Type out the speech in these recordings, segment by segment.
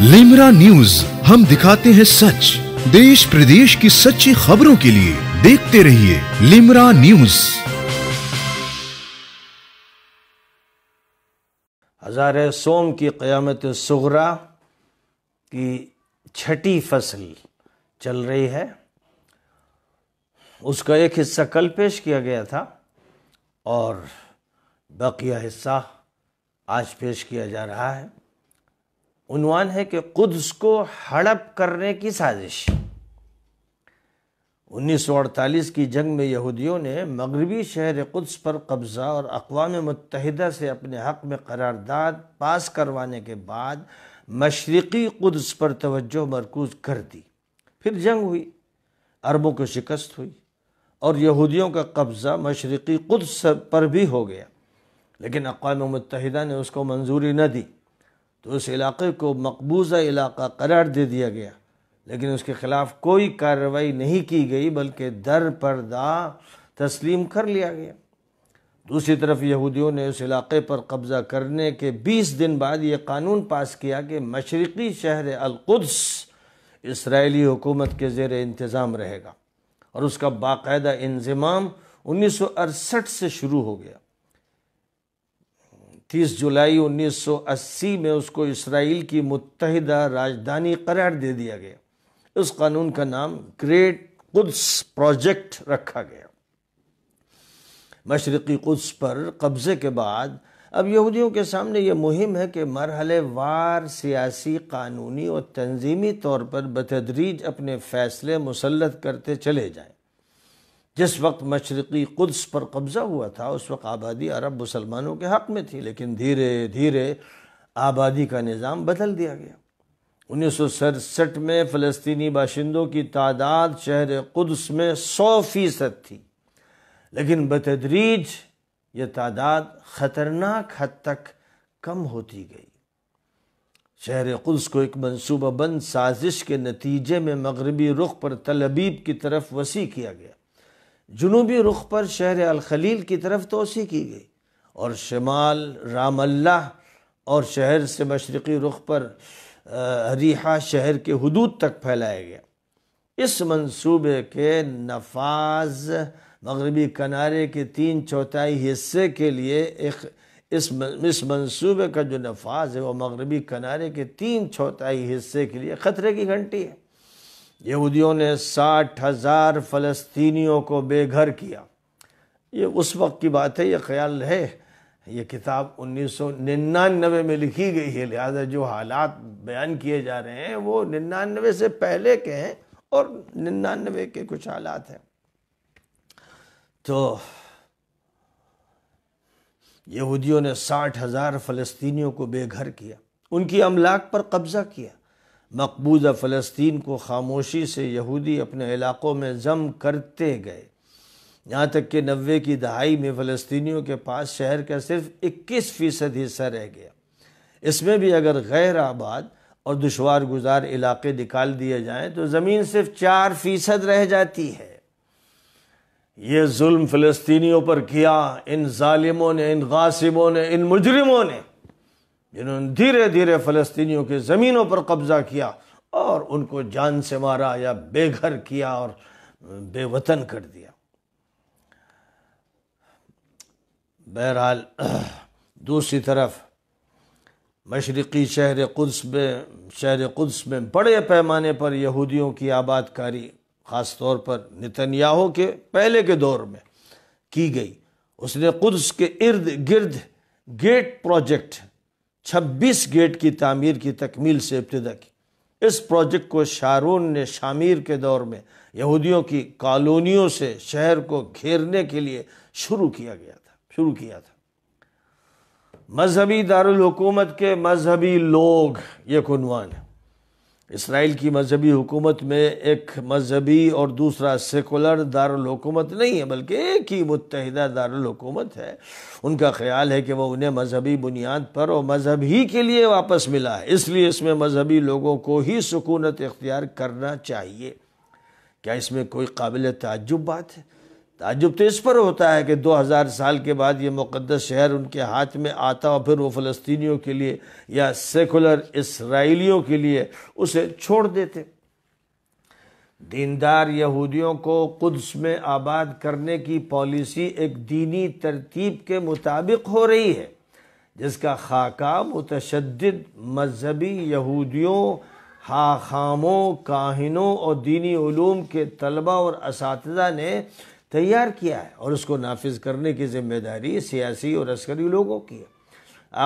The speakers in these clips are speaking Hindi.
लिमरा न्यूज हम दिखाते हैं सच देश प्रदेश की सच्ची खबरों के लिए देखते रहिए लिमरा न्यूज हजार सोम की क्यामत सुगरा की छठी फसल चल रही है उसका एक हिस्सा कल पेश किया गया था और बाकी हिस्सा आज पेश किया जा रहा है उनवान है कि कुद्स को हड़प करने की साजिश 1948 की जंग में यहूदियों ने मगरबी शहर कुद्स पर कब्ज़ा और अकवाम मुतहदा से अपने हक़ में करारदाद पास करवाने के बाद मशरक़ी कुद्स पर तवज्जो मरकूज़ कर दी फिर जंग हुई अरबों को शिकस्त हुई और यहूदियों का कब्ज़ा मशरक़ी कुद्स पर भी हो गया लेकिन अकवा मुतहदा ने उसको मंजूरी न दी तो उस इलाके को मकबूजा इलाका करार दे दिया गया लेकिन उसके ख़िलाफ़ कोई कार्रवाई नहीं की गई बल्कि दर परदा तस्लीम कर लिया गया दूसरी तरफ यहूदियों ने उस इलाके पर कब्ज़ा करने के 20 दिन बाद ये कानून पास किया कि मशरक़ी शहर अलकुद्स इसराइली हुकूमत के जेर इंतज़ाम रहेगा और उसका बाकायदा इंजमाम अड़सठ से शुरू हो गया तीस जुलाई 1980 में उसको इसराइल की मुतहदा राजधानी करार दे दिया गया इस कानून का नाम ग्रेट कुद्स प्रोजेक्ट रखा गया मशरक़ी कुद्स पर कब्ज़े के बाद अब यहूदियों के सामने ये मुहिम है कि मरहले वार सियासी कानूनी और तंजीमी तौर पर बतदरीज अपने फ़ैसले मुसलत करते चले जाएं जिस वक्त मशरक़ी कुद्स पर कब्ज़ा हुआ था उस वक्त आबादी अरब मुसलमानों के हक़ में थी लेकिन धीरे धीरे आबादी का निज़ाम बदल दिया गया उन्नीस सौ में फ़लस्तनी बाशिंदों की तादाद शहर कुद्स में सौ फ़ीसद थी लेकिन बतदरीज यह तादाद ख़तरनाक हद तक कम होती गई शहर कुल्स को एक मनसूबाबंद साजिश के नतीजे में मगरबी रुख पर तलबीब की तरफ वसी किया गया जनूबी रुख पर शहर अलखलील की तरफ तोसी की गई और शमाल रामल्ला और शहर से मशरक़ी रुख पर हरीहा शहर के हदूद तक फैलाया गया इस मंसूबे के नफाज मगरबी किनारे के तीन चौथाई हिस्से के लिए एक इस इस मंसूबे का जो नफाज है वह मगरबी किनारे के तीन चौथाई हिस्से के लिए ख़तरे की घंटी है यहूदियों ने साठ हज़ार फ़लस्तीनियों को बेघर किया ये उस वक्त की बात है ये ख्याल है ये किताब उन्नीस सौ निन्यानवे में लिखी गई है लिहाजा जो हालात बयान किए जा रहे हैं वो निन्यानवे से पहले के हैं और निन्यानवे के कुछ हालात हैं तो यहूदियों ने साठ हज़ार फ़लस्तीनियों को बेघर किया उनकी अमलाक पर कब्ज़ा किया मकबूजा फ़लस्तीन को खामोशी से यहूदी अपने इलाक़ों में जम करते गए यहाँ तक कि नबे की दहाई में फ़लस्तियों के पास शहर का सिर्फ इक्कीस फ़ीसद हिस्सा रह गया इसमें भी अगर गैर आबाद और दुशवार गुजार इलाके निकाल दिए जाएँ तो ज़मीन सिर्फ चार फ़ीसद रह जाती है ये जुल्म फ़लस्तीनियों पर किया इन ालिमों ने इन गासिबों ने इन मुजरमों ने जिन्होंने धीरे धीरे फ़लस्तियों के ज़मीनों पर कब्ज़ा किया और उनको जान से मारा या बेघर किया और बेवतन कर दिया बहरहाल दूसरी तरफ मशरक़ी शहर कुद्स में शहर कुद्स में बड़े पैमाने पर यहूदियों की आबादकारी ख़ास तौर पर नितनयाहो के पहले के दौर में की गई उसने कुद्स के इर्द गिर्द गेट प्रोजेक्ट छब्बीस गेट की तमीर की तकमील से इब्तदा की इस प्रोजेक्ट को शारून ने शामिर के दौर में यहूदियों की कॉलोनियों से शहर को घेरने के लिए शुरू किया गया था शुरू किया था मजहबी दारकूमत के मजहबी लोग ये कुनवान है इसराइल की मजहबी हुकूमत में एक मजहबी और दूसरा सेकुलर दारकूमत नहीं है बल्कि एक ही मुतहदा दारकूमत है उनका ख्याल है कि वह उन्हें मजहबी बुनियाद पर और मजहब ही के लिए वापस मिला है इसलिए इसमें मजहबी लोगों को ही सुकूनत इख्तियार करना चाहिए क्या इसमें कोई काबिल तजुब बात है ताजुब तो इस पर होता है कि 2000 साल के बाद ये मुक़दस शहर उनके हाथ में आता और फिर वो फ़लस्तियों के लिए या सेकुलर इसराइलियों के लिए उसे छोड़ देते दीनदार यहूदियों को कुद्स में आबाद करने की पॉलिसी एक दीनी तरतीब के मुताबिक हो रही है जिसका खाका मुतशद मजहबी यहूदियों हाखामों काहिनों और दीनी ूम के तलबा और इस ने तैयार किया है और उसको नाफिज करने की जिम्मेदारी सियासी और अस्करी लोगों की है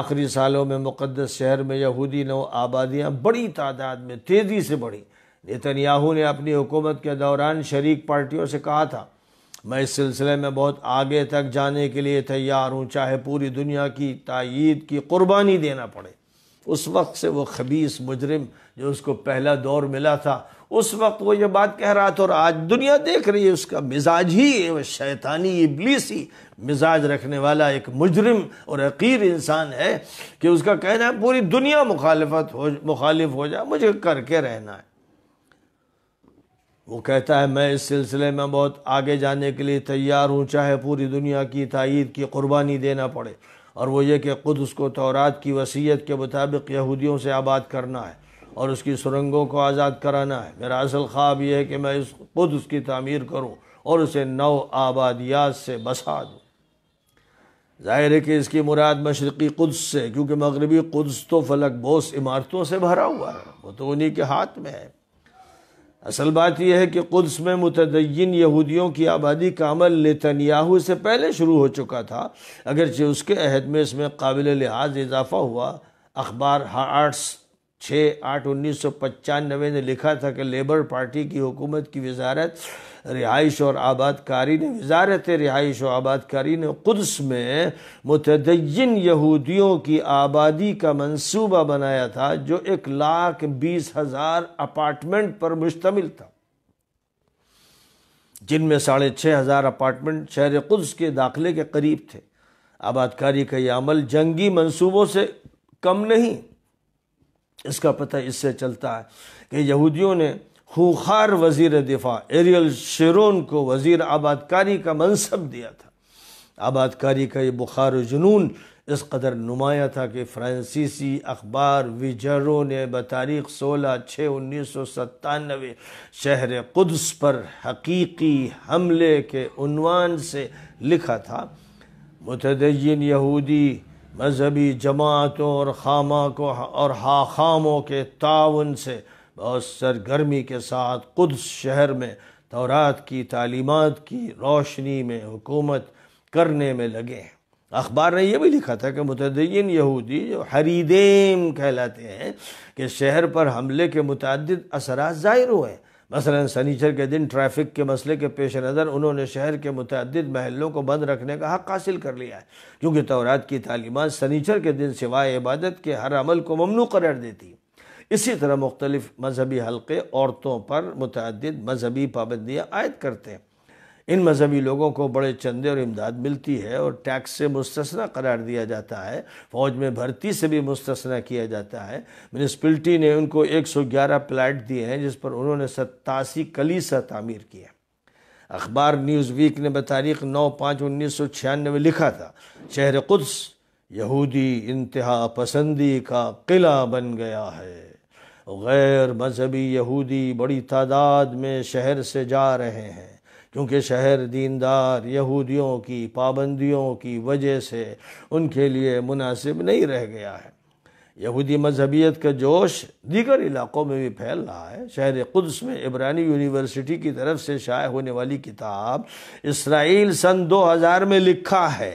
आखिरी सालों में मुक़दस शहर में यहूदी नौ आबादियाँ बड़ी तादाद में तेज़ी से बढ़ी नेतन्याहू ने अपनी हुकूमत के दौरान शरीक पार्टियों से कहा था मैं इस सिलसिले में बहुत आगे तक जाने के लिए तैयार हूँ चाहे पूरी दुनिया की तइद की कुर्बानी देना पड़े उस वक्त से वो खबीस मुजरिम जो उसको पहला दौर मिला था उस वक्त वो ये बात कह रहा था और आज दुनिया देख रही है उसका मिजाज ही वह शैतानी इबलीसी मिजाज रखने वाला एक मुजरिम और अकीर इंसान है कि उसका कहना है पूरी दुनिया मुखालफत हो मुखालिफ हो जाए मुझे करके रहना है वो कहता है मैं इस सिलसिले में बहुत आगे जाने के लिए तैयार हूँ चाहे पूरी दुनिया की तइद की कुर्बानी देना पड़े और वो ये कि खुद उसको तौरात की वसीयत के मुताबिक यहूदियों से आबाद करना है और उसकी सुरंगों को आज़ाद कराना है मेरा असल ख्वाब यह है कि मैं इस खुद उसकी तमीर करूँ और उसे नौ आबादियात से बसा दूँ ज़ाहिर है कि इसकी मुराद मशरक़ी कुद्स से क्योंकि मगरबी कुद्स तो फलक बोस इमारतों से भरा हुआ है वो तो उन्हीं के हाथ में है असल बात यह है कि कुद्स में मुतदयन यहूदियों की आबादी का अमल नेतन्याहू से पहले शुरू हो चुका था अगरचे उसके अहद में इसमें काबिल लिहाज इजाफा हुआ अखबार हार्ट्स छः आठ उन्नीस सौ पचानवे ने लिखा था कि लेबर पार्टी की हुकूमत की वजारत रिहाइश और आबादकारी ने वजारत रिहाइश और आबादकारी ने क़ुद्स में मतदयन यहूदियों की आबादी का मंसूबा बनाया था जो एक लाख बीस हज़ार अपार्टमेंट पर मुश्तमिल था जिनमें साढ़े छः हज़ार अपार्टमेंट शहर क़ुद्स के दाखिले के करीब थे आबादकारी का यह अमल जंगी मनसूबों से कम नहीं इसका पता इससे चलता है कि यहूदियों ने खूखार वजीर दिफा एरियल शेरोन को वजीर आबादकारी का मनसब दिया था आबादकारी का ये बुखार जुनून इस कदर नुमाया था कि फ्रांसीसी अखबार विजरों ने बतारीख सोलह छः उन्नीस सौ सत्तानवे शहर कुद्स पर हकीकी हमले के उनवान से लिखा था मुतदयन यहूदी मजहबी जमातों और खामा को और हाखामों के ताउन से बहुत सरगर्मी के साथ कुद्स शहर में तौरात की तालीमत की रोशनी में हुकूमत करने में लगे हैं अखबार ने यह भी लिखा था कि मुतदीन यहूदी जो हरीदेम कहलाते हैं कि शहर पर हमले के मुतद असरा ज़ाहिर हुए हैं मसला सनीचर के दिन ट्रैफिक के मसले के पेश नज़र उन्होंने शहर के मुतद महलों को बंद रखने का हक़ हासिल कर लिया है क्योंकि तोरात की तालीमत सनीचर के दिन सिवाय इबादत के हर अमल को ममनू करार देती है इसी तरह मुख्तलिफ मजहबी हलक़े औरतों पर मुतद मजहबी पाबंदियाँ आयद करते हैं इन मजहबी लोगों को बड़े चंदे और इमदाद मिलती है और टैक्स से मुस्तना करार दिया जाता है फ़ौज में भर्ती से भी मुस्तना किया जाता है म्यूनसपलिटी ने उनको 111 प्लाट दिए हैं जिस पर उन्होंने सत्तासी कलीसा तामीर किया अखबार न्यूज़ वीक ने बतारीख नौ पाँच उन्नीस सौ छियानवे लिखा था शहर कुद्स यहूदी इंतहा पसंदी का किला बन गया है गैर मजहबी यहूदी बड़ी तादाद में शहर से जा रहे हैं क्योंकि शहर दीनदार यहूदियों की पाबंदियों की वजह से उनके लिए मुनासिब नहीं रह गया है यहूदी मजहबियत का जोश दीगर इलाक़ों में भी फैल रहा है शहर क़ुद्स में इब्रानी यूनिवर्सिटी की तरफ से शाये होने वाली किताब इसराइल सन 2000 में लिखा है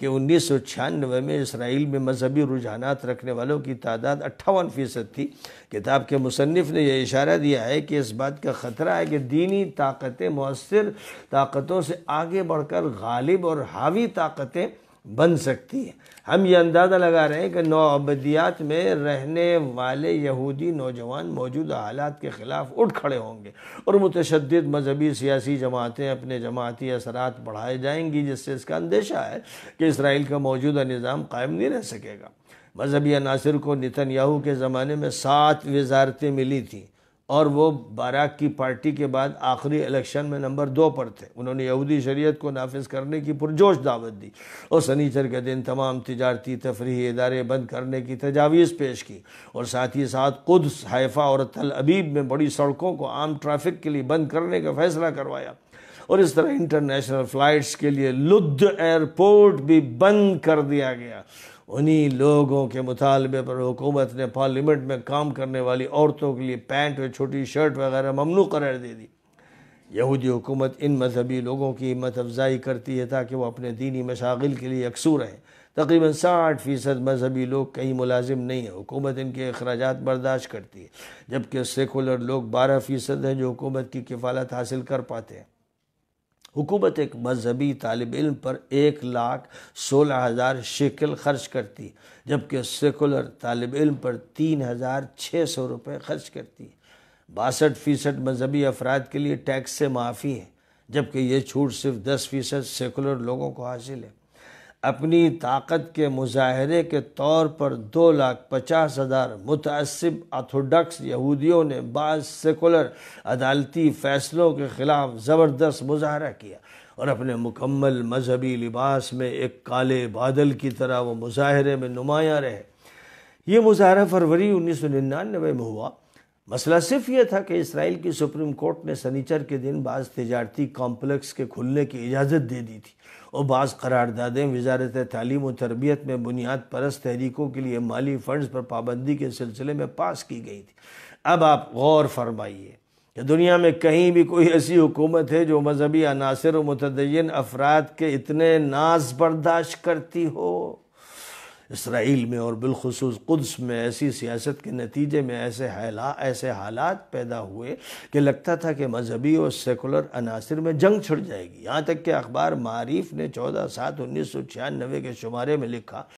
कि उन्नीस सौ छियानवे में इसराइल में मजहबी रुझाना रखने वालों की तादाद अट्ठावन फ़ीसद थी किताब के मुसनफ़ ने यह इशारा दिया है कि इस बात का ख़तरा है कि दीनी ताकतें मौसर ताकतों से आगे बढ़कर गालिब और हावी ताकतें बन सकती है हम ये अंदाज़ा लगा रहे हैं कि नौबदियात में रहने वाले यहूदी नौजवान मौजूदा हालात के ख़िलाफ़ उठ खड़े होंगे और मुतशद मजहबी सियासी जमातें अपने जमाती असरात बढ़ाए जाएंगी जिससे इसका अंदेशा है कि इसराइल का मौजूदा निज़ाम कायम नहीं रह सकेगा मजहबी अनासर को नितन याहू के ज़माने में सात वजारतें मिली थी और वो बाराक की पार्टी के बाद आखिरी इलेक्शन में नंबर दो पर थे उन्होंने यहूदी शरीयत को नाफिज करने की पुरजोश दावत दी और सनीचर के दिन तमाम तजारती तफरी इदारे बंद करने की तजावीज़ पेश की और साथ ही साथ कुद्स हाइफ़ा और तल अबीब में बड़ी सड़कों को आम ट्रैफिक के लिए बंद करने का फैसला करवाया और इस तरह इंटरनेशनल फ़्लाइट्स के लिए लुद्ध एयरपोर्ट भी बंद कर दिया गया उन्हीं लोगों के मुतालबे पर हुकूमत ने पार्लियामेंट में काम करने वाली औरतों के लिए पैंट और छोटी शर्ट वगैरह ममनू करार दे दी यहूदी हुकूमत इन मजहबी लोगों की हिम्मत अफजाई करती है ताकि वह अपने दीनी मशागिल के लिए यकसू रहें तकरीबन साठ फ़ीसद मजहबी लोग कहीं मुलाजिम नहीं है हुकूमत इनके अखराज बर्दाश्त करती है जबकि सेकुलर लोग बारह फ़ीसद हैं जो हुकूमत की किफ़ालत हासिल कर पाते हैं हुकूमत एक मजहबी तालब इम पर एक लाख सोलह हज़ार शिकल खर्च करती जबकि सेकुलर तालब इम पर तीन हज़ार छः सौ रुपये खर्च करती बासठ फ़ीसद मजहबी अफराद के लिए टैक्स से माफ़ी है जबकि ये छूट सिर्फ दस फ़ीसद सेकुलर लोगों को हासिल है अपनी ताकत के मुजाहरे के तौर पर दो लाख पचास हज़ार मुतसब आथोडक्स यहूदियों ने बाद सेकुलर अदालती फ़ैसलों के ख़िलाफ़ ज़बरदस्त मुजाहरा किया और अपने मुकम्मल मजहबी लिबास में एक काले बादल की तरह वो मुजाहरे में नुमायाँ रहे ये मुजाहरा फरवरी उन्नीस सौ निन्यानवे में हुआ मसला सिर्फ यह था कि इसराइल की सुप्रीम कोर्ट ने सनीचर के दिन बाज़ तजारती कॉम्प्लेक्स के खुलने की इजाज़त दे दी थी और बाज़ करारदादें वजारत तालीम और तरबियत में बुनियाद परस तहरीकों के लिए माली फ़ंड्स पर पाबंदी के सिलसिले में पास की गई थी अब आप गौर फरमाइए कि दुनिया में कहीं भी कोई ऐसी हुकूमत है जो मजहबी अनासर और मतदीन अफराद के इतने नाज बर्दाश्त करती हो इसराइल में और बिलखसूस कुद्स में ऐसी सियासत के नतीजे में ऐसे हैला ऐसे हालात पैदा हुए कि लगता था कि मजहबी और सेकुलर अनासर में जंग छिड़ जाएगी यहाँ तक कि अखबार मारीफ ने चौदह सात उन्नीस सौ छियानवे के शुमारे में लिखा